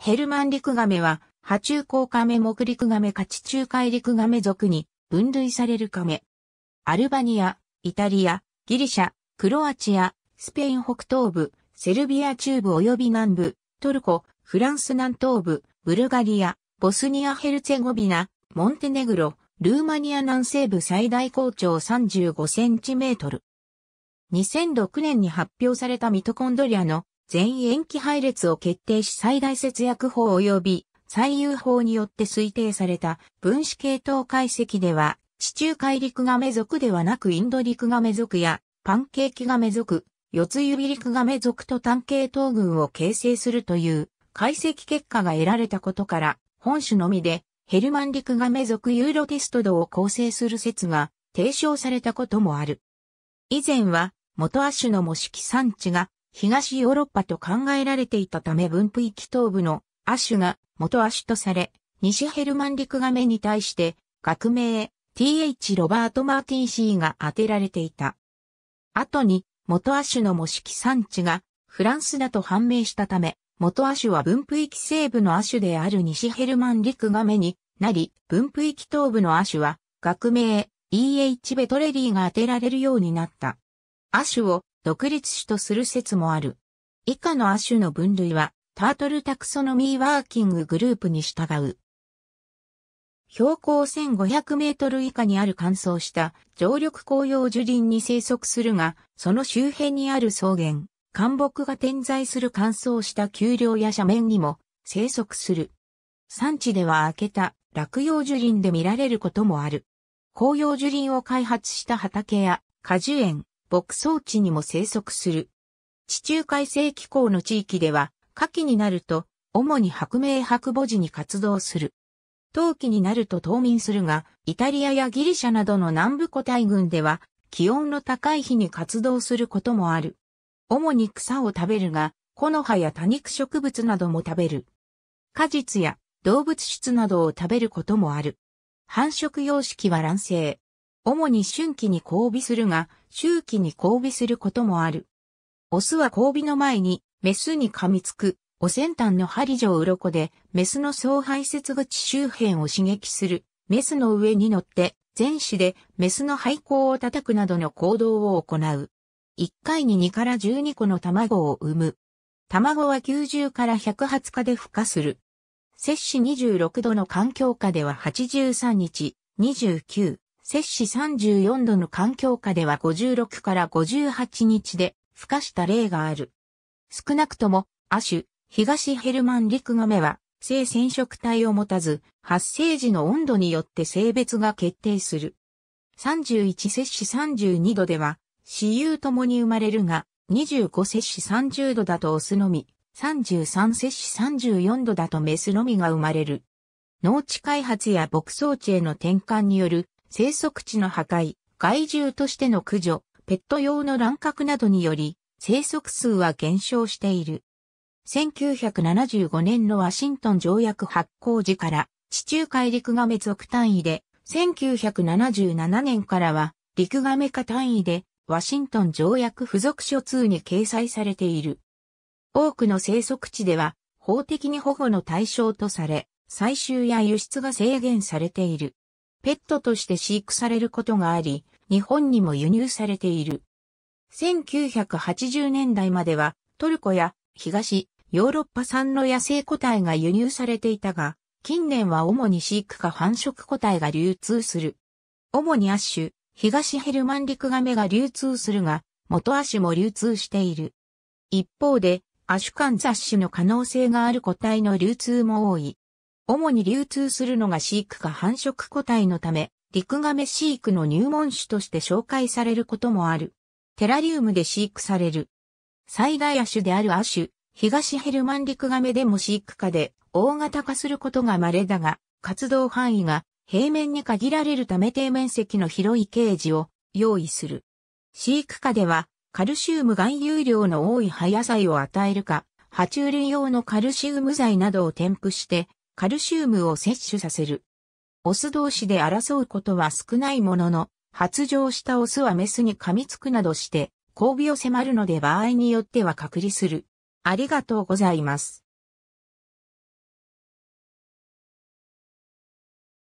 ヘルマンリクガメは、波中甲カメ目陸ガメか地中海陸ガメ属に分類されるカメ。アルバニア、イタリア、ギリシャ、クロアチア、スペイン北東部、セルビア中部及び南部、トルコ、フランス南東部、ブルガリア、ボスニア・ヘルツェゴビナ、モンテネグロ、ルーマニア南西部最大高潮35センチメートル。2006年に発表されたミトコンドリアの全塩基配列を決定し最大節約法及び最優法によって推定された分子系統解析では、地中海陸亀属ではなくインド陸亀属やパンケーキ亀属、四つ指陸亀属と単系統群を形成するという解析結果が得られたことから、本種のみでヘルマン陸亀属ユーロテスト度を構成する説が提唱されたこともある。以前は元亜種の模式産地が東ヨーロッパと考えられていたため分布域東部の亜種が元亜種とされ、西ヘルマン陸亀に対して学名 TH ロバート・マーティン C が当てられていた。後に元亜種の模式産地がフランスだと判明したため、元亜種は分布域西部の亜種である西ヘルマン陸亀になり、分布域東部の亜種は学名 EH ベトレリーが当てられるようになった。亜種を独立種とする説もある。以下の亜種の分類は、タートルタクソノミーワーキンググループに従う。標高1500メートル以下にある乾燥した常緑紅葉樹林に生息するが、その周辺にある草原、干木が点在する乾燥した丘陵や斜面にも生息する。産地では開けた落葉樹林で見られることもある。紅葉樹林を開発した畑や果樹園、牧草地にも生息する。地中海性気候の地域では、夏季になると、主に白明白母地に活動する。冬季になると冬眠するが、イタリアやギリシャなどの南部古代群では、気温の高い日に活動することもある。主に草を食べるが、木の葉や多肉植物なども食べる。果実や動物質などを食べることもある。繁殖様式は卵生。主に春季に交尾するが、周期に交尾することもある。オスは交尾の前に、メスに噛みつく、お先端の針状鱗で、メスの総排泄口周辺を刺激する、メスの上に乗って、前肢でメスの肺孔を叩くなどの行動を行う。1回に2から12個の卵を産む。卵は90から120日で孵化する。摂氏26度の環境下では83日、29、摂氏34度の環境下では56から58日で孵化した例がある。少なくとも、亜種、東ヘルマンリクガメは、性染色体を持たず、発生時の温度によって性別が決定する。31摂氏32度では、雌雄ともに生まれるが、25摂氏30度だとオスのみ、33摂氏34度だとメスのみが生まれる。農地開発や牧草地への転換による生息地の破壊、害獣としての駆除、ペット用の乱獲などにより、生息数は減少している。1975年のワシントン条約発行時から、地中海陸亀属単位で、1977年からは、陸亀化単位で、ワシントン条約付属書2に掲載されている。多くの生息地では、法的に保護の対象とされ、採集や輸出が制限されている。ペットとして飼育されることがあり、日本にも輸入されている。1980年代まではトルコや東ヨーロッパ産の野生個体が輸入されていたが、近年は主に飼育か繁殖個体が流通する。主にアッシュ、東ヘルマンリクガメが流通するが、元アッシュも流通している。一方で、アシュカン雑ッの可能性がある個体の流通も多い。主に流通するのが飼育か繁殖個体のため、陸亀飼育の入門種として紹介されることもある。テラリウムで飼育される。最大野種である亜種、東ヘルマン陸亀でも飼育下で大型化することが稀だが、活動範囲が平面に限られるため底面積の広いケージを用意する。飼育下ではカルシウム含有量の多い葉野菜を与えるか、爬虫類用のカルシウム剤などを添付してカルシウムを摂取させる。オス同士で争うことは少ないものの、発情したオスはメスに噛みつくなどして、交尾を迫るので場合によっては隔離する。ありがとうございます。